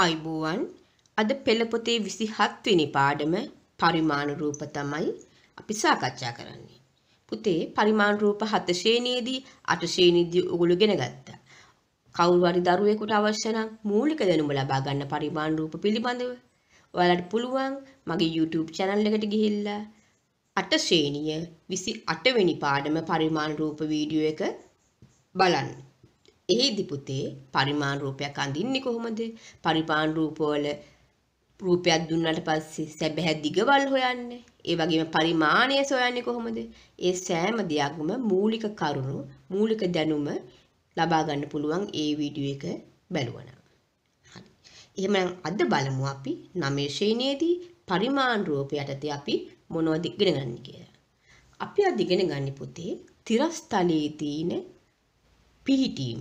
ආයිබෝවන් අද පෙළපොතේ විසිහත් වෙනි පාඩම පරිමාණ රූප තමයි අපි සාකච්ඡා කරන්නේ. පුතේ පරිමාණ රූප හත ශ්‍රේණියේදී අට ශ්‍රේණියේදී ඔගොල්ලෝ ඉගෙන ගත්තා. කවුරු හරි දරුවෙකුට අවශ්‍ය නම් මූලික දැනුම ලබා ගන්න පරිමාණ රූප පිළිබඳව ඔයාලට පුළුවන් මගේ YouTube channel එකට ගිහිල්ලා අට ශ්‍රේණිය 28 වෙනි පාඩම පරිමාණ රූප වීඩියෝ එක බලන්න. එහිදි පුතේ පරිමාණ රූපයක් අඳින්නේ කොහොමද? පරිමාණ රූපවල රූපයක් දුන්නාට පස්සේ සැබෑ දිගවල් හොයන්නේ. ඒ වගේම පරිමාණය සොයන්නේ කොහොමද? ඒ සෑම දෙයක්ම මූලික කරුණු, මූලික දැනුම ලබා ගන්න පුළුවන් ඒ වීඩියෝ එක බැලුවනම්. හරි. එහෙනම් අද බලමු අපි 9 ශ්‍රේණියේදී පරිමාණ රූප යටතේ අපි මොනවද ඉගෙන ගන්න කියලා. අපි අද ඉගෙන ගන්න පුතේ තිරස්තලයේ තියෙන පිහිටීම්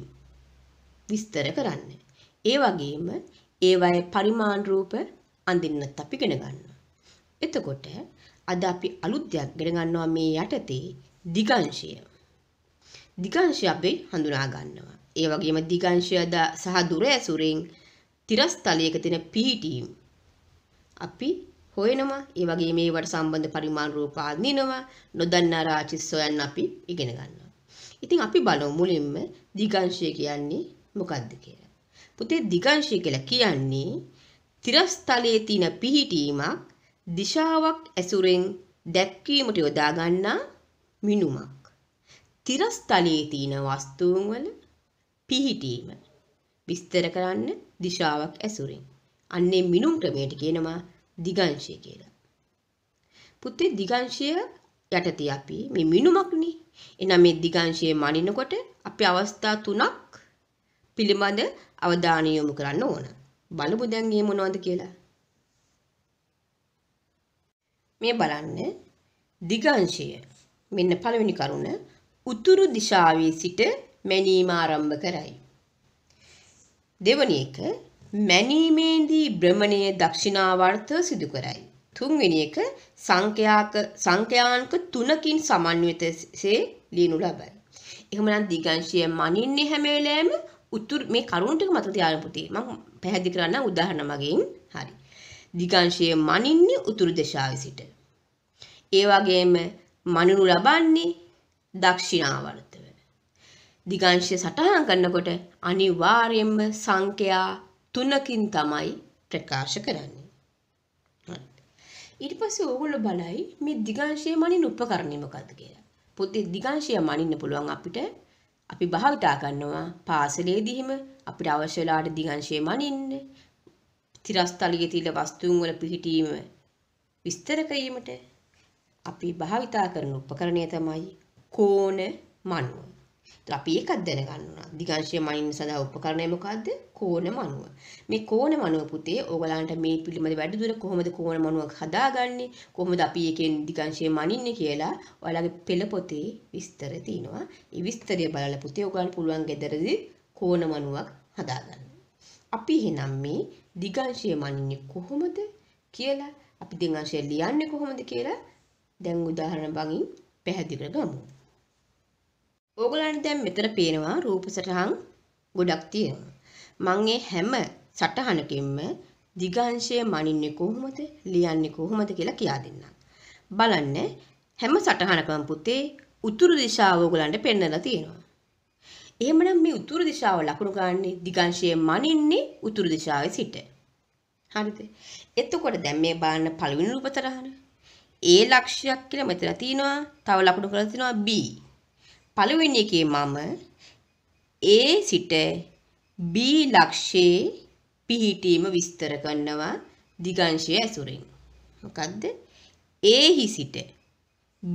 විස්තර කරන්න. ඒ වගේම ඒවයේ පරිමාණ රූප අඳින්නත් අපි ඉගෙන ගන්නවා. එතකොට අද අපි අලුත් දෙයක් ඉගෙන ගන්නවා මේ යටතේ දිගංශය. දිගංශය අපි හඳුනා ගන්නවා. ඒ වගේම දිගංශය ද සහ දුර ඇසුරෙන් තිරස්තලයක තියෙන පිහිටීම් අපි හොයනවා. ඒ වගේම ඒවට සම්බන්ධ පරිමාණ රූප අඳිනවා. නොදන්නා රාචි සොයන්න අපි ඉගෙන ගන්නවා. ඉතින් අපි බලමු මුලින්ම දිගංශය කියන්නේ මොකක්ද කියලා. පුතේ දිගංශය කියලා කියන්නේ තිරස්තලයේ තියෙන පිහිටීමක් දිශාවක් ඇසුරෙන් දැක්වීමට යොදා ගන්නා මිනුමක්. තිරස්තලයේ තියෙන වස්තුන් වල පිහිටීම විස්තර කරන්න දිශාවක් ඇසුරෙන්. අන්නේ මිනුම් ක්‍රමයට කියනවා දිගංශය කියලා. පුතේ දිගංශය යටතේ අපි මේ මිනුමක්නේ. එහෙනම් මේ දිගංශයේ මනිනකොට අපි අවස්ථා තුනක් පිළිබඳ අවධානය යොමු කරන්න ඕන. බලමු දැන් මේ මොනවද කියලා. මේ බලන්න දිගංශය. මෙන්න පළවෙනි කරුණ උතුරු දිශාවේ සිට මැනීම ආරම්භ කරයි. දෙවැනි එක මැනීමේදී භ්‍රමණය දක්ෂිනාවර්ත සිදු කරයි. තුන්වෙනි එක සංඛ්‍යාක සංඛ්‍යාංක 3කින් සමන්විතසේ ලියනු ලබයි. එහෙමනම් දිගංශය මනින්නේ හැම වෙලෑම උතුරු මේ කරුණු ටික මතක තියාගන්න පුතේ. මම පැහැදිලි කරන්න උදාහරණ මගින්. හරි. දිගංශයේ මනින්නේ උතුරු දිශාවේ සිට. ඒ වගේම මනිනු ලබන්නේ දක්ෂිණාවර්තව. දිගංශය සටහන් කරනකොට අනිවාර්යයෙන්ම සංඛ්‍යා තුනකින් තමයි ප්‍රකාශ කරන්නේ. ඊට පස්සේ ඕගොල්ලෝ බලයි මේ දිගංශයේ මනින උපකරණය මොකද්ද කියලා. පොතේ දිගංශය මනින්න පුළුවන් අපිට අපි භාවිතා කරනවා පාසලේදීම අපිට අවශ්‍ය වෙලාට දිගංශය මනින්න තිරස්තලියේ තියෙන වස්තුන් වල පිහිටීම විස්තර කිරීමට අපි භාවිතා කරන උපකරණය තමයි කෝණ මනුව. අපි ඒකත් දැනගන්න ඕන. දිගංශය මනින්න සඳහා උපකරණය මොකද්ද? කෝණ මණුව. මේ කෝණ මණුව පුතේ ඔයගලන්ට මේ පිළිබඳ වැඩිදුර කොහොමද කෝණ මණුවක් හදාගන්නේ? කොහොමද අපි එකෙන් දිගංශය මනින්නේ කියලා ඔයාලගේ පෙළ පොතේ විස්තර තියෙනවා. ඒ විස්තරය බලලා පුතේ ඔයගලන්ට පුළුවන් gederදී කෝණ මණුවක් හදාගන්න. අපි එහෙනම් මේ දිගංශය මනින්නේ කොහොමද කියලා අපි දිගංශය ලියන්නේ කොහොමද කියලා දැන් උදාහරණ බගින් පැහැදිලි කරගමු. ඕගලන්ට දැන් මෙතන පේනවා රූප සටහන් ගොඩක් තියෙනවා. මම ඒ හැම සටහනකින්ම දිගංශය මනින්නේ කොහොමද, ලියන්නේ කොහොමද කියලා කියා දෙන්නම්. බලන්න හැම සටහනකම පුතේ උතුරු දිශාව ඕගලන්ට පෙන්වලා තියෙනවා. එහෙමනම් මේ උතුරු දිශාව ලකුණු ගන්නේ දිගංශයේ මනින්නේ උතුරු දිශාවේ සිට. හරිද? එතකොට දැන් මේ බලන්න පළවෙනි රූපතරහන. A ලක්ෂයක් කියලා මෙතන තියෙනවා. තව ලකුණු කරලා තියෙනවා B. පළවෙනි එකේ මම A සිට B ලක්ෂයේ පිහිටීම විස්තර කරනවා දිගංශය ඇසුරින්. මොකද්ද? A හි සිට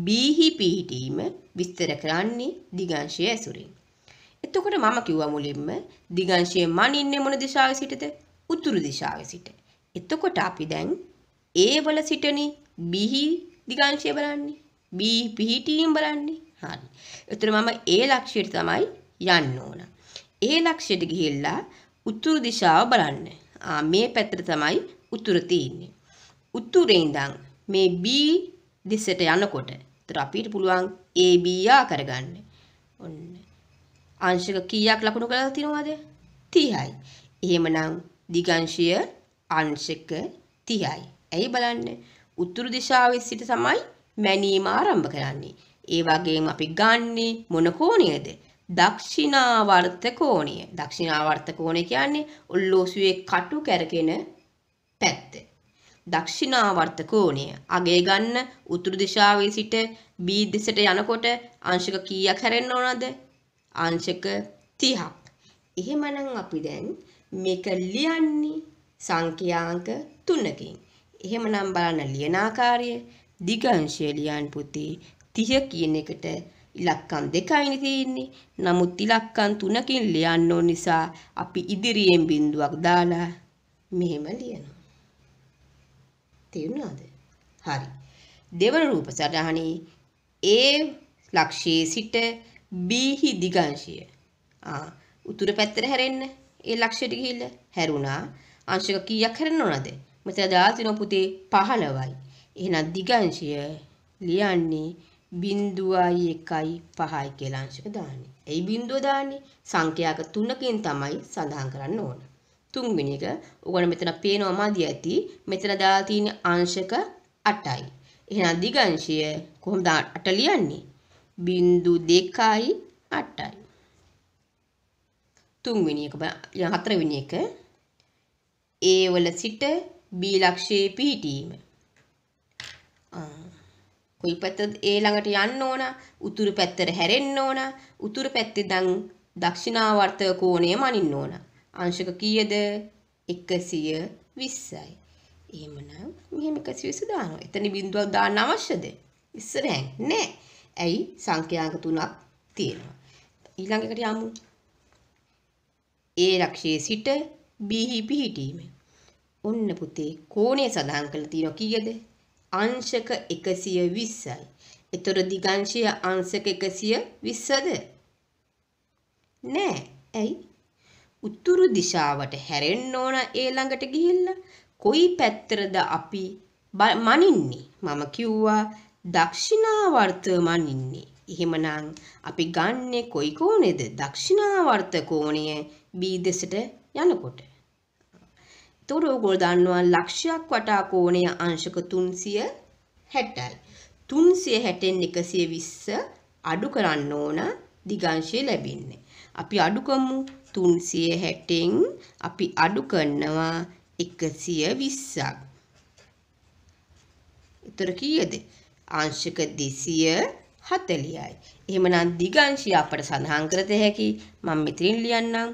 B හි පිහිටීම විස්තර කරන්නේ දිගංශය ඇසුරින්. එතකොට මම කිව්වා මුලින්ම දිගංශයේ මන් ඉන්නේ මොන දිශාවේ සිටද? උතුරු දිශාවේ සිට. එතකොට අපි දැන් A වල සිටනේ B හි දිගංශය බලන්නේ. B පිහිටීම බලන්නේ. හරි. එතන මම ඒ ලක්ෂයට තමයි යන්න ඕන. ඒ ලක්ෂයට ගිහිල්ලා උතුරු දිශාව බලන්න. ආ මේ පැත්තට තමයි උතුර තියෙන්නේ. උතුරේ ඉඳන් මේ B දිශයට යනකොට ඒතර අපිට පුළුවන් AB ආ කරගන්න. ඔන්න. අංශක කීයක් ලකුණු කරලා තියනවද? 30යි. එහෙමනම් දිගංශය අංශක 30යි. ඇයි බලන්න. උතුරු දිශාවේ සිට තමයි මැනීම ආරම්භ කරන්නේ. ඒ වගේම අපි ගන්නේ මොන කෝණයද? දක්ෂිනාවර්ත කෝණය. දක්ෂිනාවර්ත කෝණය කියන්නේ ඔල්ලෝසුවේ කටු කැරකෙන පැත්ත. දක්ෂිනාවර්ත කෝණය අගය ගන්න උතුරු දිශාවේ සිට B දෙසට යනකොට අංශක කීයක් හැරෙන්න ඕනද? අංශක 30ක්. එහෙමනම් අපි දැන් මේක ලියන්නේ සංඛ්‍යාංක 3කින්. එහෙමනම් බලන්න ලියන ආකාරය දිගංශය ලියන්න පුතේ 30 කියන එකට ඉලක්කම් දෙකයිනේ තියෙන්නේ. නමුත් ඉලක්කම් තුනකින් ලියන්න ඕන නිසා අපි ඉදිරියෙන් බිඳුවක් දාලා මෙහෙම ලියනවා. තේරුණාද? හරි. දෙවන රූප සටහනේ A ලක්ෂයේ සිට B හි දිගංශය. ආ උතුරු පැත්තට හැරෙන්න. ඒ ලක්ෂයට ගිහිල්ලා හැරුණා. අංශක කීයක් හැරෙන්න ඕනද? මෙතන දාලා තියෙන පුතේ 15යි. එහෙනම් දිගංශය ලියන්නේ බින්දුවයි එකයි පහයි කියලා අංශක දාන්නේ. එයි බින්දුව දාන්නේ සංඛ්‍යාක තුනකින් තමයි සඳහන් කරන්න ඕන. තුන්වෙනි එක ඔයගොල්ලෝ මෙතන පේනවා මදි ඇති. මෙතන දාලා තියෙන අංශක 8යි. එහෙනම් දිගංශය කොහොමද 8 ලියන්නේ? බින්දු 2යි 8යි. තුන්වෙනි එක බලන්න හතරවෙනි එක A වල සිට B ලක්ෂයේ පිහිටීම. ආ කොයි පැත්තද ඒ ළඟට යන්න ඕන උතුරු පැත්තට හැරෙන්න ඕන උතුරු පැත්තේ දැන් දක්ෂිණාවර්ත කෝණය මනින්න ඕන අංශක කීයද 120යි එහෙමනම් මෙහෙම 120 දානවා එතන බිඳුවක් දාන්න අවශ්‍යද ඉස්සරහින් නෑ ඇයි සංඛ්‍යාංක තුනක් තියෙනවා ඊළඟ එකට යමු ඒ ලක්ෂයේ සිට බිහි පිහිටීම ඔන්න පුතේ කෝණය සඳහන් කරලා තියෙනවා කීයද අංශක එකසිය විස්සයි. එතොර දිගංශය අංශක එකසිය විස්සද. නෑ ඇයි උත්තුරු දිශාවට හැරෙන් ඕන ඒ ළඟට ගිහිල්ල කොයි පැත්තරද අපි මනින්නේ මම කිව්වා දක්ෂිනාවර්ත මනින්නේ. එහෙමනම් අපි ගන්නේ කොයි කෝනේද දක්ෂිනාවර්ත කෝණය B දෙසට යනකොට. එතකොට ඔයගොල්ලෝ දන්නවා ලක්ෂයක් වටා කෝණය අංශක 360යි. 360න් 120 අඩු කරන්න ඕන දිගංශය ලැබෙන්නේ. අපි අඩු කරමු 360න් අපි අඩු කරනවා 120ක්. උතර කීයද? අංශක 240යි. එහෙමනම් දිගංශය අපට සඳහන් කරත හැකි මම මෙතනින් ලියන්නම්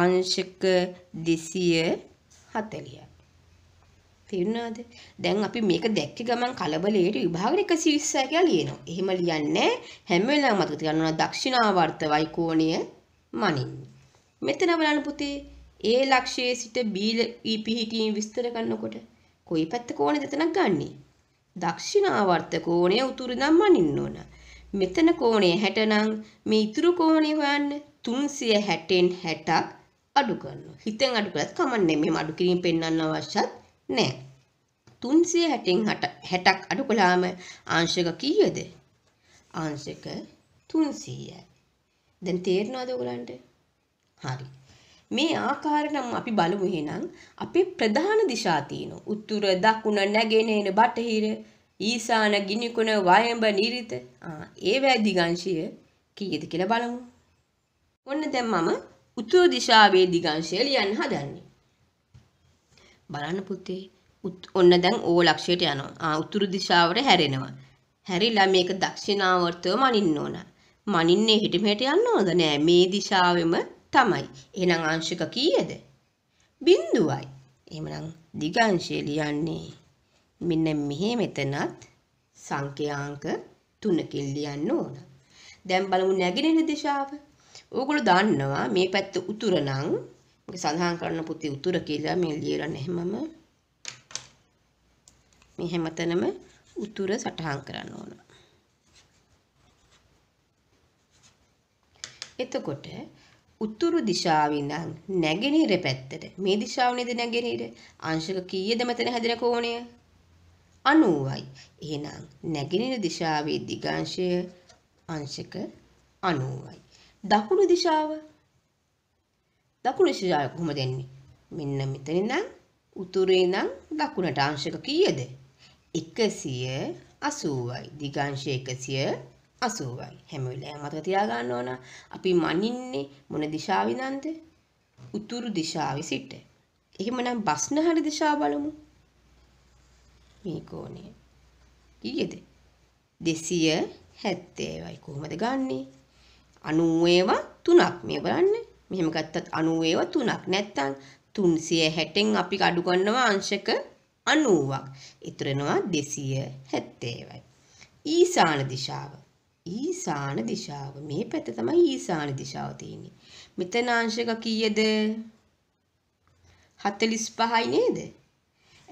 අංශක 240 හත්තලියයි. තේරුණාද? දැන් අපි මේක දැක්ක ගමන් කලබලයට විභාගෙට 120 කියලා ලියනවා. එහෙම ලියන්නේ හැම වෙලාවෙම මතක තියාගන්න දක්ෂිනාවර්ත වයිකෝණීය මනින්න. මෙතන බලන්න පුතේ A ලක්ෂයේ සිට B e පිහිටීම් විස්තර කරනකොට කොයි පැත්ත කෝණෙද එතන ගන්නෙ? දක්ෂිනාවර්ත කෝණය උතුරු නම් මනින්න ඕන. මෙතන කෝණය 60 නම් මේ ඉතුරු කෝණය හොයන්න 360න් 60ක් අඩු කරනවා. හිතෙන් අඩු කරත් කමන්නේ මෙහෙම අඩු කිරීම පෙන්වන්න අවශ්‍යත් නැහැ. 360න් 60ක් අඩු කළාම අංශක කීයද? අංශක 300යි. දැන් තේරෙනවද ඔයගලන්ට? හරි. මේ ආකාරයට නම් අපි බලමු එහෙනම් අපේ ප්‍රධාන දිශා තියෙනවා. උතුර, දකුණ, නැගෙනහිර, බටහිර, ඊසාන, ගිනිකුණ, වයඹ, නිරිත. ආ, ඒවැ දිගංශය කීයද කියලා බලමු. ඔන්න දැන් මම උතුරු දිශාවේ දිගංශය ලියන්න හදන්නේ. බලන්න පුතේ ඔන්න දැන් ඕ ලක්ෂයට යනවා. උතුරු දිශාවට හැරෙනවා. හැරිලා මේක දක්ෂිණාවර්තව මනින්න ඕන. මනින්නේ හිට මෙහෙට යන්න ඕනද? නෑ මේ දිශාවෙම තමයි. එහෙනම් අංශක කීයද? බිඳුවයි. එහෙමනම් දිගංශය ලියන්නේ මෙන්න මෙහි මෙතනත් සංඛ්‍යාංක 3කින් ලියන්න ඕන. දැන් බලමු නැගෙනහිර දිශාව. ඕගොල්ලෝ දන්නවා මේ පැත්ත උතුර නම් මේක සඳහන් කරන පුතේ උතුර කියලා මේ ලියලා නැහැමම මේ හැමතැනම උතුර සටහන් කරන්න ඕන. එතකොට උතුරු දිශාවෙන් නැගෙනහිර පැත්තට මේ දිශාව නේද නැගෙනහිර අංශක කීයද මෙතන හැදෙන කෝණය 90යි. එහෙනම් නැගෙනහිර දිශාවේ දිගාංශය අංශක 90යි. දකුණු දිශාව දකුණු දිශාව කොහොමද එන්නේ? මෙන්න මෙතන ඉඳන් උතුරේ ඉඳන් දකුණට අංශක කීයද? 180යි. දිගාංශය 180යි. හැම වෙලාවෙම මතක තියාගන්න ඕන. අපි මනින්නේ මොන දිශාවෙ ඉඳන්ද? උතුරු දිශාවෙ සිට. එහෙමනම් බස්නහර දිශාව බලමු. මේ කෝණය. කීයද? 270යි. කොහොමද ගන්නේ? අනුවේවා තුනක් මේ බලන්න මෙහෙම ගත්තත් අනුවේවා තුනක් නැත්තං තුන්සිය හැටෙන් අපි අඩු ගන්නවා අංශක අනුවක් ඉතුරෙනවා දෙසිය හැත්තේවයි. ඊසාන දිශාව. ඊසාන දිශාව මේ පැත තමයි ඊසාන දිශාව තියෙන්නේ. මෙතන අංශක කීයද? 45යි නේද?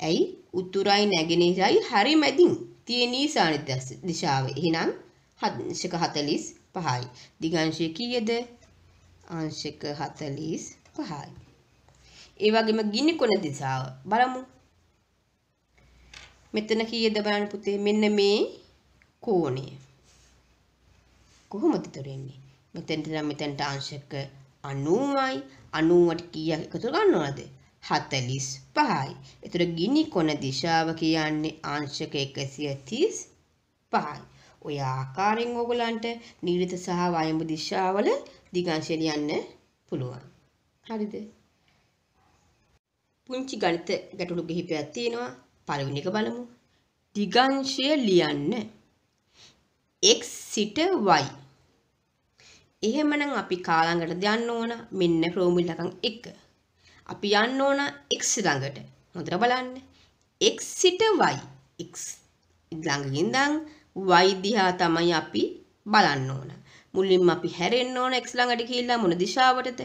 ඇයි උතුරයි නැගෙනහිරයි හරි මැදින් තියෙන ඊසාන දිශාව. එහෙනම් අංශක 45 පහයි. දිගංශය කීයද? අංශක 45යි. ඒ වගේම ගිනි කොන දිශාව බලමු. මෙතන කීයද බලන්න පුතේ? මෙන්න මේ කෝණය. කොහොමද තොරෙන්නේ? මෙතෙන්ට නම් මෙතෙන්ට අංශක 90යි. 90ට කීයක් එකතු ගන්නවද? 45යි. ඒතර ගිනි කොන දිශාව කියන්නේ අංශක 135යි. ඔය ආකාරයෙන් ඕගොල්ලන්ට නිරිත සහ වයඹ දිශාවල දිගංශය ලියන්න පුළුවන්. හරිද? පුංචි ගණිත ගැටලු කිහිපයක් තියෙනවා. පළවෙනි එක බලමු. දිගංශය ලියන්න x සිට y. එහෙමනම් අපි කාලඟට යන්න ඕන මෙන්න ෆෝමියුලා ලකම් 1. අපි යන්න ඕන x ළඟට. හොඳට බලන්න. x සිට y. x ළඟින් ඉඳන් වෛද්‍යහා තමයි අපි බලන්න ඕන. මුලින්ම අපි හැරෙන්න ඕන x ළඟට ගිහිල්ලා මොන දිශාවටද?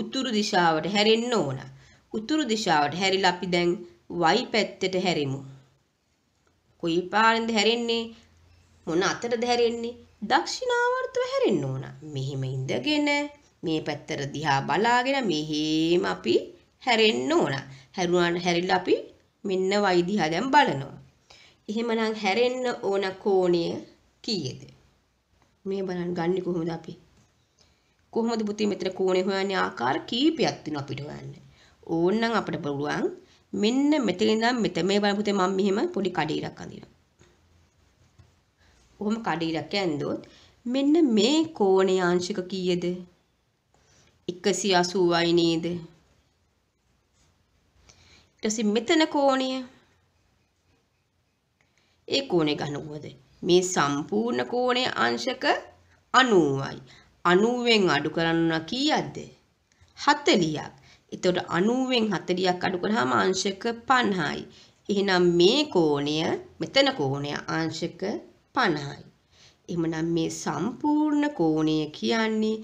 උතුරු දිශාවට හැරෙන්න ඕන. උතුරු දිශාවට හැරිලා අපි දැන් y පැත්තට හැරෙමු. කොයි පාරෙන්ද හැරෙන්නේ? මොන අතටද හැරෙන්නේ? දක්ෂිණාවර්තව හැරෙන්න ඕන. මෙහිම ඉඳගෙන මේ පැත්තට දිහා බලාගෙන මෙහෙම අපි හැරෙන්න ඕන. හැරුණාට හැරිලා අපි මෙන්න y දිහා දැන් බලනවා. එහෙමනම් හැරෙන්න ඕන කෝණය කීයද? මේ බලන්න ගන්නේ කොහොමද අපි? කොහොමද පුතේ මෙතන කෝණේ හොයන්නේ ආකාර කීපයක් තියෙනවා අපිට හොයන්න. ඕන්නම් අපිට පුළුවන් මෙන්න මෙතන ඉඳන් මෙතන මේ බලන්න පුතේ මම මෙහෙම පොඩි කඩීරක් අඳිනවා. ඔහොම කඩීරක් ඇන්දොත් මෙන්න මේ කෝණේ අංශක කීයද? 180යි නේද? ඊට පස්සේ මෙතන කෝණය ඒ කෝණේ ඝනකෝණයද මේ සම්පූර්ණ කෝණයේ අංශක 90යි 90ෙන් අඩු කරන්න කීයක්ද 40ක් එතකොට 90ෙන් 40ක් අඩු කරාම අංශක 50යි එහෙනම් මේ කෝණය මෙතන කෝණය අංශක 50යි එහෙමනම් මේ සම්පූර්ණ කෝණය කියන්නේ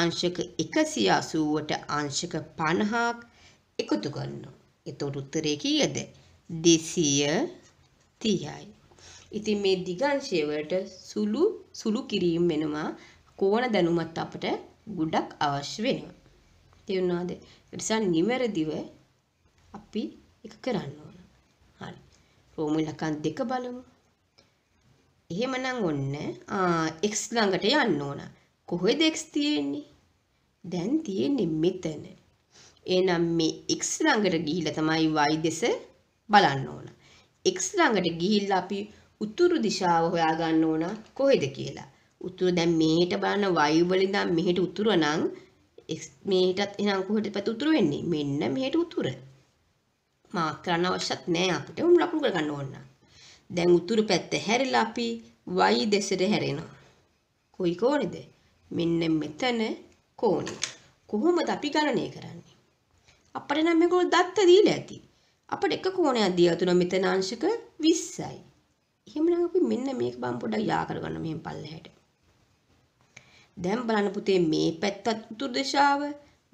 අංශක 180ට අංශක 50ක් එකතු කරනවා. එතකොට උත්තරේ කීයද? 230යි. ඉතින් මේ දිගංශයට සුළු සුළු කිරීම වෙනවා කෝණ දැනුමත් අපට ගොඩක් අවශ්‍ය වෙනවා. තේරුණාද? ඒ නිසා නිවැරදිව අපි එක කරන්න ඕන. හරි. රෝමු ඉලක්කම් දෙක බලමු. එහෙමනම් ඔන්න x ළඟට යන්න ඕන. කොහෙද x තියෙන්නේ? දැන් තියෙන්නේ මෙතන. එහෙනම් මේ x ළඟට ගිහිල්ලා තමයි y දෙස බලන්න ඕන. x ළඟට ගිහිල්ලා අපි උතුරු දිශාව හොයාගන්න ඕන කොහෙද කියලා. උතුර දැන් මේට බලන්න වායු වලින් දැන් මෙහෙට උතුර නම් මේටත් එහෙනම් කොහෙද පැත උතුර වෙන්නේ? මෙන්න මෙහෙට උතුර. මාක් කරන්න අවශ්‍යත් නෑ අපිට. උන් ලකුණු කර ගන්න ඕන. දැන් උතුරු පැත්ත හැරිලා අපි y දෙසට හැරෙනවා. කොයි කෝණෙද? මෙන්න මෙතන කෝණය. කොහොමද අපි ගණනය කරන්නේ? අපිට නම් මේකෝ දත්ත දීලා ඇති. අපිට එක කෝණයක් දී යතුන මෙතන අංශක 20යි. එහෙමනම් අපි මෙන්න මේක බම් පොඩ්ඩක් යා කරගන්න මෙහෙන් පල්ලෙහැට. දැන් බලන්න පුතේ මේ පැත්තත් උතුරු දිශාව,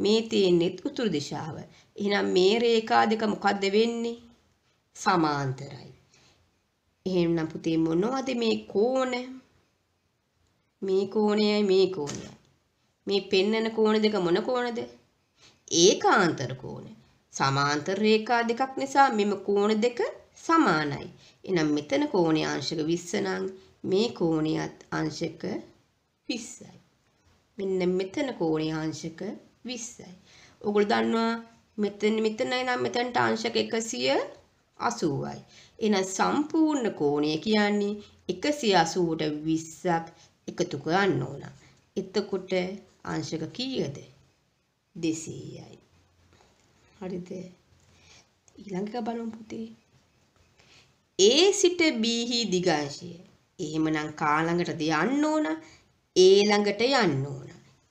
මේ තියෙන්නේත් උතුරු දිශාව. එහෙනම් මේ රේඛා දෙක මොකද්ද වෙන්නේ? සමාන්තරයි. එහෙනම් පුතේ මොනවද මේ කෝණ? මේ කෝණයයි මේ කෝණයයි. මේ පෙන්නන කෝණ දෙක මොන කෝණද? ඒකාන්තර කෝණ. සමාන්තර රේඛා දෙකක් නිසා මෙම කෝණ දෙක සමානයි. එනම් මෙතන කෝණය අංශක 20 නම් මේ කෝණයත් අංශක 20යි. මෙන්න මෙතන කෝණය අංශක 20යි. ඔයගොල්ලෝ දන්නවා මෙතන මෙතනයි නම් මෙතනට අංශක 180යි. එහෙනම් සම්පූර්ණ කෝණය කියන්නේ 180ට 20ක් එකතු කරන්න ඕන. එතකොට අංශක කීයද? 200යි. හරිද? ඊළඟ එක බලමු පුතේ. ඒ සිට බීහි දිගංශය. එහෙමනම් කාළඟටද යන්න ඕන ඒ ළඟට යන්න ඕන.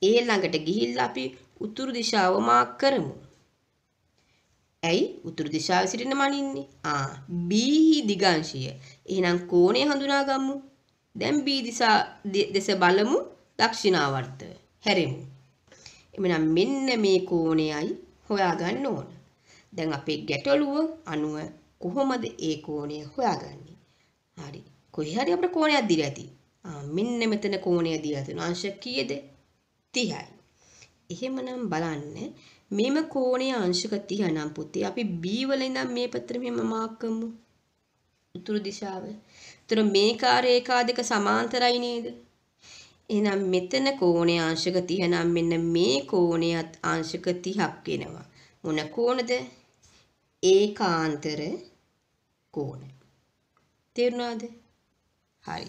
ඒ ළඟට ගිහිල්ලා අපි උතුරු දිශාව මාක් කරමු. ඇයි උතුරු දිශාවේ සිටින මනින්නේ? ආ බීහි දිගංශය. එහෙනම් කෝණය හඳුනාගමු. දැන් බී දිශා දෙස බලමු දක්ෂිනාවර්තව. හැරෙමු. එමනම් මෙන්න මේ කෝණයයි හොයාගන්න ඕන. දැන් අපේ ගැටලුව අනුව කොහොමද ඒ කෝණය හොයාගන්නේ? හරි. කොහේ හරි අපිට කෝණයක් දීලා ඇති. මෙන්න මෙතන කෝණය දීලා තියෙන අංශ කීයද? 30යි. එහෙමනම් බලන්න මේම කෝණයේ අංශක 30 නම් පුතේ අපි B වල ඉඳන් මේ පැත්තට මෙහෙම මාක් කරමු. උතුරු දිශාව. එතන මේ කාර්යේකා දෙක සමාන්තරයි නේද? එහෙනම් මෙතන කෝණයේ අංශක 30 නම් මෙන්න මේ කෝණයත් අංශක 30ක් වෙනවා. මොන කෝණද? ඒකාන්තර කෝණ. තේරුණාද? හරි.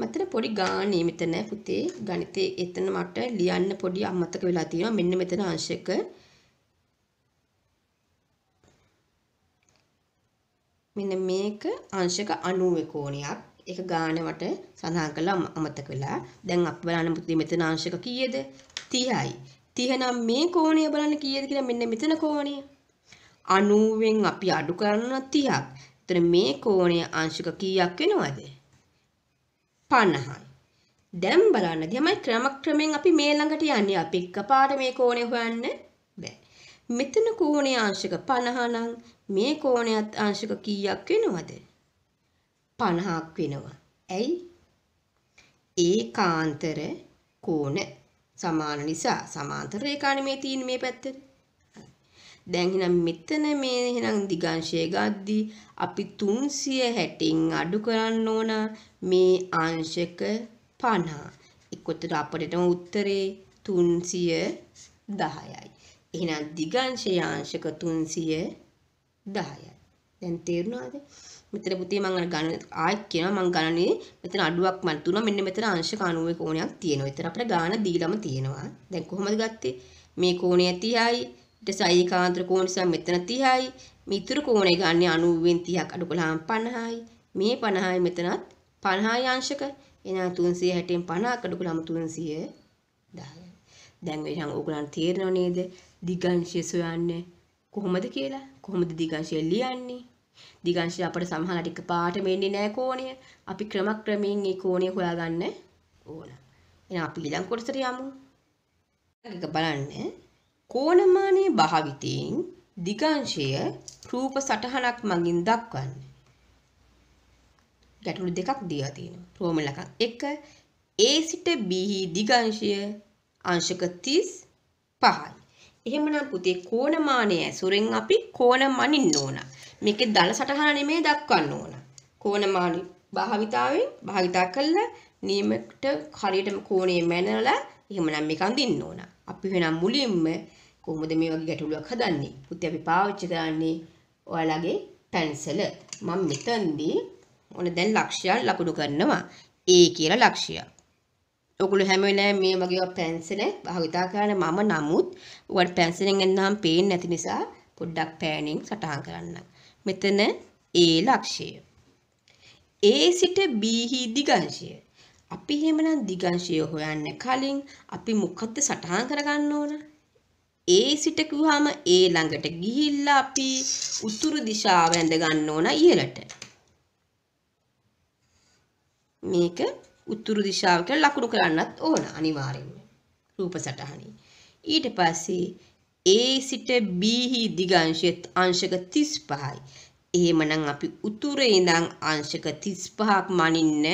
මතන පොඩි ගාණේ මෙතන පුතේ ගණිතේ එතන මට ලියන්න පොඩි අමතක වෙලා තියෙනවා. මෙන්න මෙතන අංශක මෙන්න මේක අංශක 90 කෝණයක්. ඒක ගාණ මට සඳහන් කළා අමතක වෙලා. දැන් අපි බලන්න පුතේ මෙතන අංශක කීයද? 30යි. 30 නම් මේ කෝණය බලන්න කීයද කියලා මෙන්න මෙතන කෝණය. 90න් අපි අඩු කරන 30ක්. එතන මේ කෝණය අංශක කීයක් වෙනවද? 50යි. දැන් බලන්න තමයි ක්‍රමක්‍රමයෙන් අපි මේ ළඟට යන්නේ. අපි එකපාරට මේ කෝණය හොයන්න බෑ. මෙතන කෝණය අංශක 50 නම් මේ කෝණයත් අංශක කීයක් වෙනවද? 50ක් වෙනවා. ඇයි? ඒකාන්තර කෝණ සමාන නිසා සමාන්තර රේඛානේ මේ තියෙන්නේ මේ පැත්තේ. දැන් එහෙනම් මෙතන මේ එහෙනම් දිගංශය ගද්දී අපි 360න් අඩු කරන්න ඕන මේ අංශක 50. එක්කොතර අපිටම උත්තරේ 310යි. එහෙනම් දිගංශයේ අංශක 310යි. දැන් තේරුණාද? මෙතන පුතේ මම අර ගණන ආයෙත් කියනවා මම ගණනේ මෙතන අඩුවක් මන් තුනවා මෙන්න මෙතන අංශක 90 කෝණයක් තියෙනවා. ඒතර අපිට ගාන දීලම තියෙනවා. දැන් කොහොමද ගත්තේ? මේ කෝණය 30යි ඊට සෛකාන්තර කෝණ නිසා මෙතන 30යි. මේ ඉතුරු කෝණය ගන්න 90න් 30ක් අඩු කළාම 50යි. මේ 50යි මෙතනත් 50යි අංශක. එහෙනම් 360න් 50ක් අඩු කළාම 310යි. දැන් එහෙනම් ඕගලන්ට තේරෙනව නේද? දිගංශය සොයන්නේ කොහොමද කියලා? කොහොමද දිගංශය ලියන්නේ? දිගංශය අපිට සමහරවිට එකපාරටම එන්නේ නැහැ කෝණය. අපි ක්‍රමක්‍රමයෙන් මේ කෝණය හොයාගන්න ඕන. එහෙනම් අපි ඊළඟ කොටසට යමු. එක බලන්න කෝණමානයේ භාවිතයෙන් දිගංශය රූප සටහනක් මගින් දක්වන්න. ගැටලු දෙකක් දීලා තියෙනවා. රෝමලකක් 1 A සිට B දිගංශය අංශක 35යි. එහෙමනම් පුතේ කෝණමානය ඇසුරෙන් අපි කෝණ මනින්න ඕන. මේකේ දල සටහන නෙමෙයි දක්වන්න ඕන. කෝණමානි භාවිතාවෙන් භාවිතා කළා නියමට හරියටම කෝණේ මැනලා එහෙමනම් මේක අඳින්න ඕන. අපි වෙනම් මුලින්ම කොහොමද මේ වගේ ගැටලුවක් හදන්නේ? පුතේ අපි පාවිච්චි කරන්නේ ඔයාලගේ පැන්සල. මම මෙතනදී ඔන්න දැන් ලක්ෂ්‍යය ලකුණු කරනවා. A කියලා ලක්ෂ්‍යය. ඔගොල්ලෝ හැම වෙලාවෙම මේ වගේ පැන්සල භාවිතා කරන මම නමුත් ඔයාලට පැන්සලෙන් එන්නම් පේන්නේ නැති නිසා පොඩ්ඩක් පෑණින් සටහන් කරන්න. මෙතන A ලක්ෂ්‍යය. A සිට B හි දිගංශය. අපි එහෙමනම් දිගංශය හොයන්න කලින් අපි මොකද්ද සටහන් කරගන්න ඕන? ඒ සිට කිව්වහම ඒ ළඟට ගිහිල්ලා අපි උතුරු දිශාව ඇඳ ගන්න ඕන ඉහළට. මේක උතුරු දිශාව කියලා ලකුණු කරන්නත් ඕන අනිවාර්යෙන්ම රූප සටහනේ. ඊට පස්සේ A සිට B හි දිගංශයත් අංශක 35යි. එහෙමනම් අපි උතුරේ ඉඳන් අංශක 35ක් මනින්න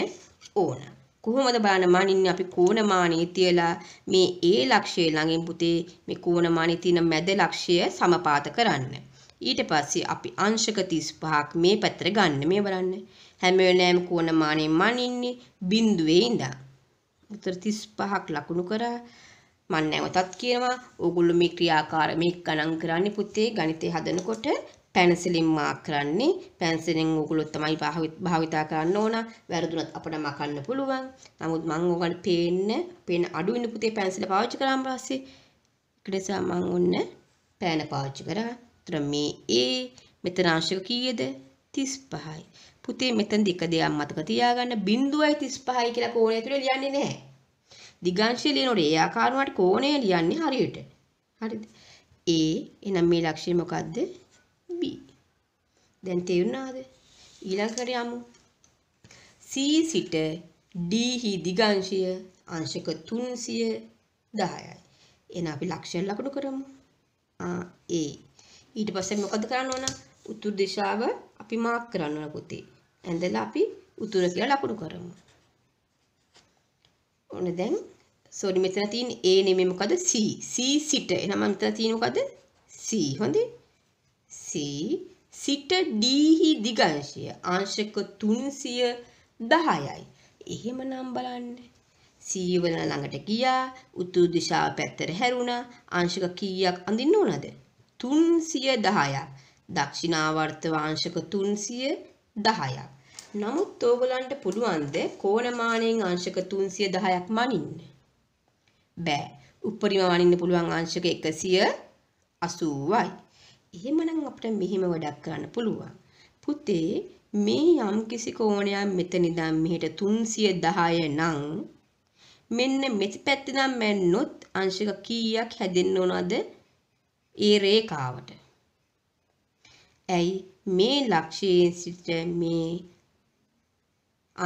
ඕන. කොහොමද බලන්න මානින්නේ අපි කෝණමානී තියලා මේ ඒ ලක්ෂයේ ළඟින් පුතේ මේ කෝණමානී තියෙන මැද ලක්ෂය සමපාත කරන්න. ඊට පස්සේ අපි අංශක 35ක් මේ පැත්තට ගන්න මේ බලන්න. හැම වෙලේම කෝණමානී මනින්නේ බිඳුවේ ඉඳන්. උතර 35ක් ලකුණු කරා මම නැවතත් කියනවා ඕගොල්ලෝ මේ ක්‍රියාකාර මේ ගණන් කරන්නේ පුතේ ගණිතය හදනකොට පැන්සිලින් මාක් කරන්නේ පැන්සිලෙන් උගුලොත් තමයි භාවිතා කරන්න ඕන වැරදුනත් අපට මකන්න පුළුවන් නමුත් මං ඕගලට පේන්න පේන අඩු වෙන පුතේ පැන්සිල පාවිච්චි කරාම පස්සේ ඊට නිසා මං ඔන්න පෑන පාවිච්චි කරා. ඒතර මේ ඒ මෙතන අංශක කීයද? 35යි. පුතේ මෙතන දික දෙයක් මතක තියාගන්න 0.35යි කියලා කෝණය ඇතුලේ ලියන්නේ නැහැ. දිගංශය ලියනකොට ඒ ආකාරුණාට කෝණය ලියන්නේ හරියට. හරිද? ඒ එනම් මේ ලක්ෂණය මොකද්ද? දැන් තේරුණාද? ඊළඟට යමු. C සිට D හි දිගංශය අංශක 310යි. එන අපි ලක්ෂණ ලකුණු කරමු. ආ A. ඊට පස්සේ මොකද කරන්න ඕන? උතුරු දිශාව අපි මාක් කරන්න ඕන පුතේ. ඇඳලා අපි උතුර කියලා ලකුණු කරමු. ඕන දැන් සෝරි මෙතන තියෙන A නෙමෙයි මොකද C. C සිට. එහෙනම් මම මෙතන තියෙන මොකද? C. හොඳේ. C සිට ඩීහි දිගංශය අංශක 310යි. එහෙමනම් බලන්න. සීවල ළඟට ගියා, උතුරු දිශාව පැත්තට හැරුණා. අංශක කීයක් අඳින්න ඕනද? 310ක්. දක්ෂිනාවර්තව අංශක 310ක්. නමුත් ඕගලන්ට පුළුවන්ද කෝණමානයෙන් අංශක 310ක් මනින්න? බෑ. උපරිම වනින්න පුළුවන් අංශක 180යි. එහෙමනම් අපිට මෙහෙම වැඩක් කරන්න පුළුවන්. පුතේ මේ යම්කිසි කෝණයක් මෙතන ඉඳන් මෙහෙට 310 නම් මෙන්න මෙති පැත්තේ නම් මැන්නොත් අංශක කීයක් හැදෙන්න ඕනද ඒ රේඛාවට? ඇයි මේ ලක්ෂයේ සිට මේ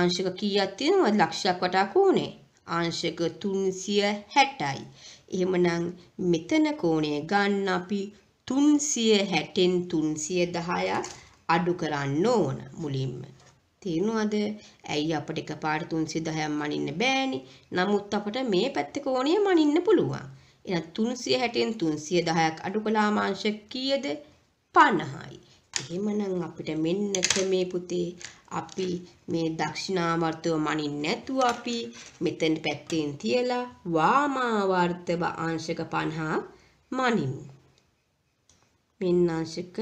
අංශක කීයක් තියෙනවද ලක්ෂයක් වටා කෝණේ? අංශක 360යි. එහෙමනම් මෙතන කෝණය ගන්න අපි 3 තුන්සිය හැටෙන් තුන්සිය දහයක් අඩු කරන්න ඕන මුලින්ම. තේරුණාද? ඇයි අපිට එකපාරට 310ක් මනින්න බෑනේ. නමුත් අපිට මේ පැත්තේ කෝණය මනින්න පුළුවන්. එහෙනම් 360න් 310ක් අඩු කළාම අංශ කීයද? 50යි. එහෙමනම් අපිට මෙන්න ක්‍රමේ පුතේ අපි මේ දක්ෂිණාවර්තව මනින්න නැතුව අපි මෙතන පැත්තෙන් තියලා වාමාවර්තව අංශක 50 මනිමු. වෙන්නාංශක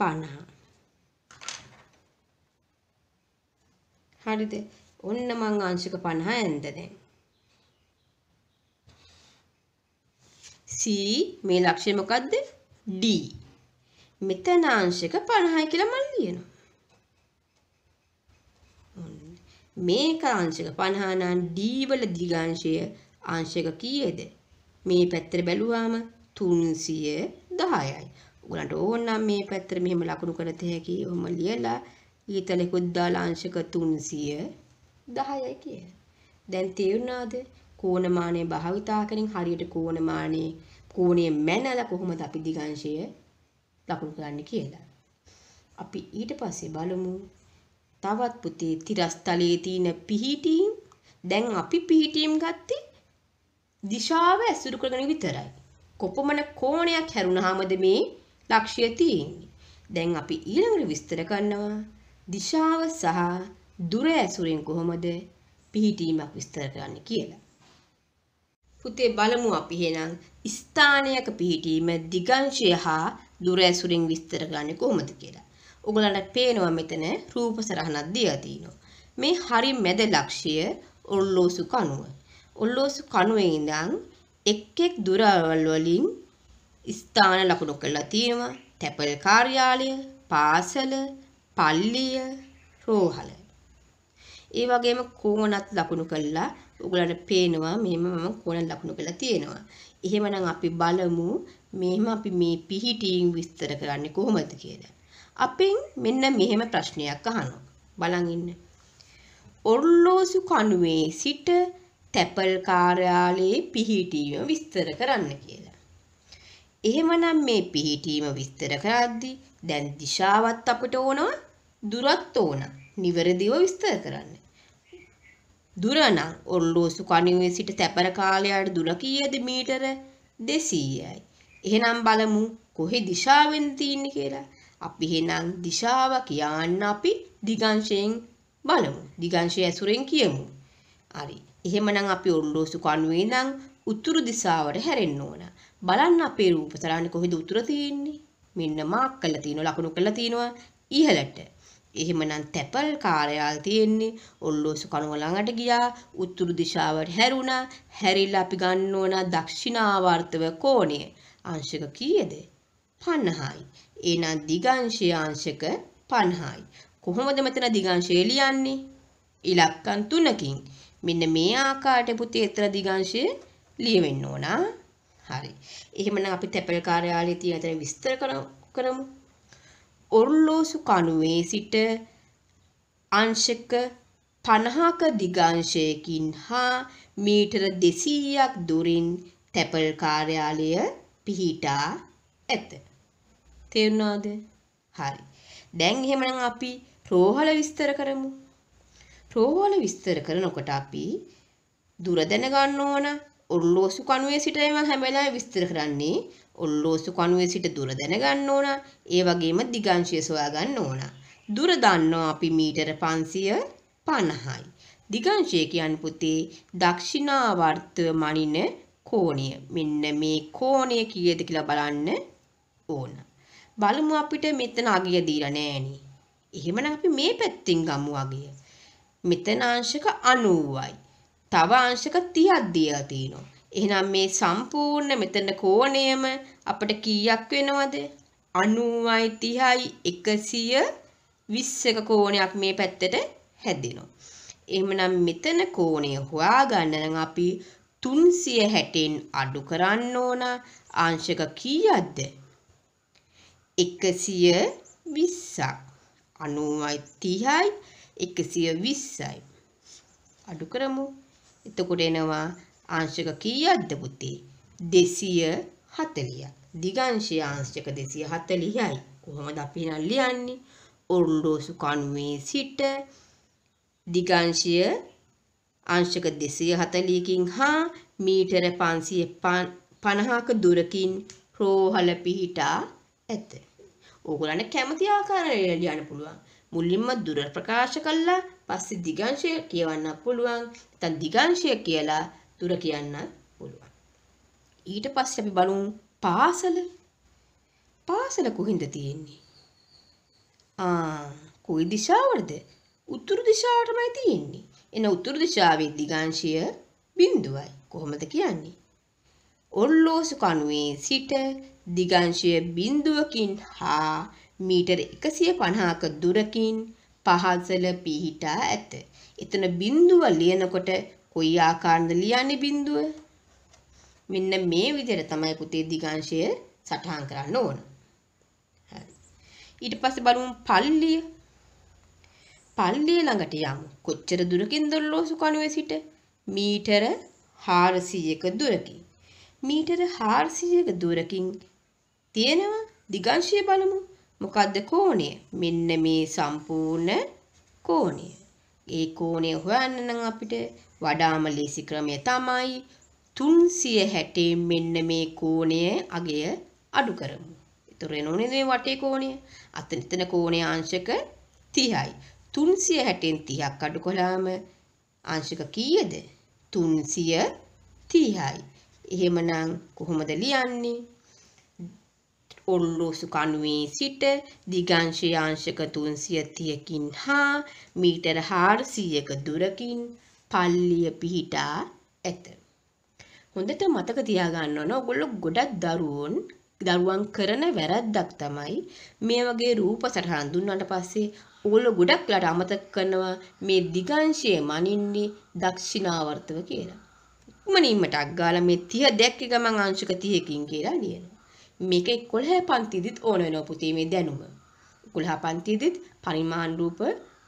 50. හරිද? ඔන්න මං අංශක 50 ඇන්ද දැන්. C මේ ලක්ෂය මොකද්ද? D. මෙතන අංශක 50යි කියලා මම ලියනවා. මේක අංශක 50 නම් D වල දිගාංශය අංශක කීයද? මේ පැත්තට බැලුවාම 300 10යි. ඔයගලන්ට ඕනනම් මේ පැත්තට මෙහෙම ලකුණු කරත හැකි. ඔහොම ලියලා ඊතලෙකුත් දාලා අංශක 300 10යි කියලා. දැන් තේරුණාද? කෝණමානය භාවිතා කරමින් හරියට කෝණමානය කෝණය මැනලා කොහොමද අපි දිගංශය ලකුණු කරන්නේ කියලා. අපි ඊට පස්සේ බලමු තවත් පුතේ තිරස්තලයේ තියෙන පිහිටීම් දැන් අපි පිහිටීම් ගත්තේ දිශාව ඇසුරු කරගෙන විතරයි. කොපමණ කෝණයක් හැරුණාමද මේ ලක්ෂ්‍ය තියෙන්නේ. දැන් අපි ඊළඟට විස්තර කරනවා දිශාව සහ දුර ඇසුරෙන් කොහොමද පිහිටීමක් විස්තර කරන්න කියලා. පුතේ බලමු අපි එහෙනම් ස්ථානයක පිහිටීම දිගංශය හා දුර ඇසුරින් විස්තර කරන්නේ කොහොමද කියලා. ඔයගලන්ට පේනවා මෙතන රූප සරහනක් දීලා තිනවා. මේ හරි මැද ලක්ෂය ඔල්ලෝසු කණුව. ඔල්ලෝසු කණුවේ ඉඳන් එක් එක් දුරවල් වලින් ස්ථාන ලකුණු කරලා තියෙනවා. තැපල් කාර්යාලය, පාසල, පල්ලිය, රෝහල. ඒ වගේම කෝණත් ලකුණු කරලා ඔයගලන්ට පේනවා මෙහෙම මම කෝණ ලකුණු කරලා තියෙනවා. එහෙමනම් අපි බලමු මෙහෙම අපි මේ පිහිටීම් විස්තර කරන්නේ කොහොමද කියලා. අපෙන් මෙන්න මෙහෙම ප්‍රශ්නයක් අහනවා. බලන් ඉන්න. ඔර්ලෝසු කණුවේ සිට තැපල් කාර්යාලයේ පිහිටීම විස්තර කරන්න කියලා. එහෙමනම් මේ පිහිටීම විස්තර කරද්දී දැන් දිශාවත් අපට ඕනවා දුරත් ඕන. නිවැරදිව විස්තර කරන්න. දුර නම් ඔරලෝසු කණුවේ සිට තැපර කාලයට දුර කීයද මීටර 200යි. එහෙනම් බලමු කොහේ දිශාවෙන් තියෙන්නේ කියලා. අපි එහෙනම් දිශාව කියන්න අපි දිගංශයෙන් බලමු. දිගංශය ඇසුරෙන් කියමු. හරි. එහෙමනම් අපි ඔරලෝසු කණුවේ නම් උතුරු දිශාවට හැරෙන්න ඕන. බලන්න අපේ රූපතරානේ කොහෙද උතුර තියෙන්නේ? මෙන්න මාක් කරලා තිනවා ලකුණු කරලා තිනවා ඉහළට. එහෙමනම් තැපල් කාර්යාල තියෙන්නේ ඔල්ලෝසු කණුව ළඟට ගියා උතුරු දිශාවට හැරුණා හැරිලා අපි ගන්න ඕන දක්ෂිණාවර්තව කෝණය අංශක කීයද 50යි එහෙනම් දිගංශය අංශක 50යි කොහොමද මෙතන දිගංශය ලියන්නේ ඉලක්කම් තුනකින් මෙන්න මේ ආකාරයට පුතේ එතර දිගංශය ලියවෙන්න ඕන. හරි. එහෙමනම් අපි තැපැල් කාර්යාලයේ තියෙන තැන විස්තර කරමු. ඔර්ලෝසු කණුවේ සිට අංශක 50ක දිගංශයකින් හා මීටර 200ක් දුරින් තැපැල් කාර්යාලය පිහිටා ඇත. තේරුණාද? හරි. දැන් එහෙමනම් අපි රෝහල විස්තර කරමු. රෝහල විස්තර කරනකොට අපි දුර දැනගන්න ඕන ඔල්ලෝසු කණුවේ සිටයි මම හැම වෙලාවෙම විස්තර කරන්නේ ඔල්ලෝසු කණුවේ සිට දුර දැනගන්න ඕන ඒ වගේම දිගංශය සොයාගන්න ඕන දුර දන්නවා අපි මීටර 550යි දිගංශය කියන්නේ පුතේ දක්ෂිනාවර්තව මණින කෝණය මෙන්න මේ කෝණය කීයද කියලා බලන්න ඕන බලමු අපිට මෙතන අගය දීලා නෑනේ එහෙමනම් අපි මේ පැත්තෙන් ගමු අගය මෙතන අංශක 90යි. තව අංශක 30ක් දීලා තිනවා. එහෙනම් මේ සම්පූර්ණ මෙතන කෝණයම අපිට කීයක් වෙනවද? 90යි 30යි 120ක කෝණයක් මේ පැත්තට හැදෙනවා. එහෙමනම් මෙතන කෝණය හොයාගන්න නම් අපි 360න් අඩු කරන්න ඕන අංශක කීයක්ද? 120ක් 90යි 30යි එකසිය විස්සයි. අඩු කරමු. එතකොට එනවා ආංශක කීයක්ද පුතේ? දෙසිය හතලියක්. දිගංශය ආංශක දෙසිය හතලියයි. කොහොමද අපි නම් ලියන්නේ? ඔරලෝසු කණුවේ සිට දිගංශය අංශක දෙසය හතලියකින් හා මීටර පන්සිය පණහාක දුරකින් රෝහල පිහිටා ඇත. ඕගොලන්න කැමති ආකාරයට ලියන්න පුළුවන්. මුලින්ම දුර ප්‍රකාශ කළා පස්සේ දිගංශය කියවන්න පුළුවන් නැත්නම් දිගංශය කියලා දුර කියන්න පුළුවන් ඊට පස්සේ අපි බලමු පාසල පාසල කොහින්ද තියෙන්නේ ආ කොයි දිශාවටද උතුරු දිශාවටමයි තියෙන්නේ එන උතුරු දිශාවේ දිගංශය බිඳුවයි කොහොමද කියන්නේ ඔල්ලෝසු කණුවේ සිට දිගංශය බිඳුවකින් හා මීටර 150ක දුරකින් පහසල පිහිටා ඇත. එතන බිඳුව ලියනකොට කොයි ආකාරද ලියන්නේ බිඳුව? මෙන්න මේ විදිහට තමයි පුතේ දිගංශය සටහන් කරන්න ඕන. හරි. ඊට පස්සේ බලමු පල්ලිය. පල්ලිය ළඟට යමු. කොච්චර දුරකින්ද ලෝසු කණුවේ සිට? මීටර 400ක දුරකින්. මීටර 400ක දුරකින් තියෙනවා දිගංශය බලමු. මොකද්ද කෝණය? මෙන්න මේ සම්පූර්ණ කෝණය. ඒ කෝණය හොයන්න නම් අපිට වඩාම ලේසි ක්‍රමය තමයි 360 මෙන්න මේ කෝණය අගය අඩු කරමු. ඒතර එනෝනේ මේ වටේ කෝණය. අතන එතන කෝණයේ අංශක 30යි. 360න් 30ක් අඩු කළාම අංශක කීයද? 330යි. එහෙමනම් කොහොමද ලියන්නේ? ඔල්ලෝසු කණුවේ සිට දිගංශයාංශක 330කින් හා මීටර 400ක දුරකින් පල්ලිය පිහිටා ඇත. හොඳට මතක තියාගන්න ඕන ඔයගොල්ලෝ ගොඩක් දරුවෝන් දරුවන් කරන වැරද්දක් තමයි මේ වගේ රූප සටහන් දුන්නාට පස්සේ ඔයගොල්ලෝ ගොඩක් වෙලාට අමතක කරනවා මේ දිගංශයේ මනින්නේ දක්ෂිනාවර්තව කියලා. ඉක්මනින්ම ටක් ගාලා මේ 30 දැක්ක ගමන් අංශක 30කින් කියලා ලියනවා. මේක 11 පන්තිදිත් ඕන වෙනවා පුතේ මේ දැනුම. 11 පන්තිදිත් පරිමාණ රූප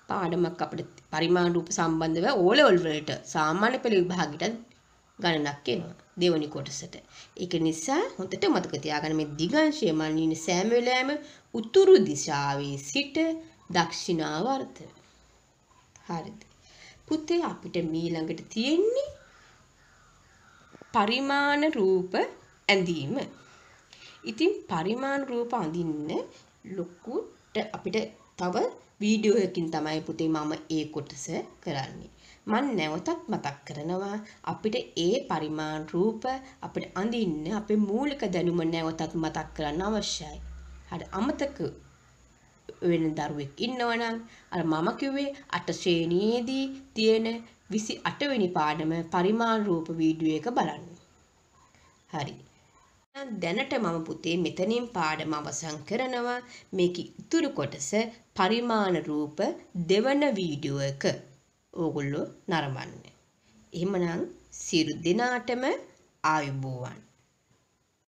පාඩමක් අපිට පරිමාණ රූප සම්බන්ධව ඕ ලෙවල් වලට සාමාන්‍ය පෙළ විභාගෙට ගණනක් එනවා දෙවනි කොටසට. ඒක නිසා හොඳට මතක තියාගන්න මේ දිගංශය මනින සෑම වෙලාවෙම උතුරු දිශාවේ සිට දක්ෂිණාවර්ත. හරිද? පුතේ අපිට මීළඟට තියෙන්නේ පරිමාණ රූප ඇඳීම ඉතින් පරිමාණ රූප අඳින්න ලොකුට අපිට තව වීඩියෝ එකකින් තමයි පුතේ මම ඒ කොටස කරන්නේ. මම නැවතත් මතක් කරනවා අපිට ඒ පරිමාණ රූප අපිට අඳින්න අපේ මූලික දැනුම නැවතත් මතක් කරන්න අවශ්‍යයි. හරි අමතක වෙන දරුවෙක් ඉන්නවනම් අර මම කිව්වේ අට ශ්‍රේණියේදී තියෙන 28 වෙනි පාඩම පරිමාණ රූප වීඩියෝ එක බලන්න. හරි. දැනට මම පුතේ මෙතනින් පාඩම අවසන් කරනවා මේක ඉතුරු කොටස පරිමාණ රූප දෙවන වීඩියෝ එක ඕගොල්ලෝ නරඹන්න. එහෙමනම් සියලු දෙනාටම ආයුබෝවන්.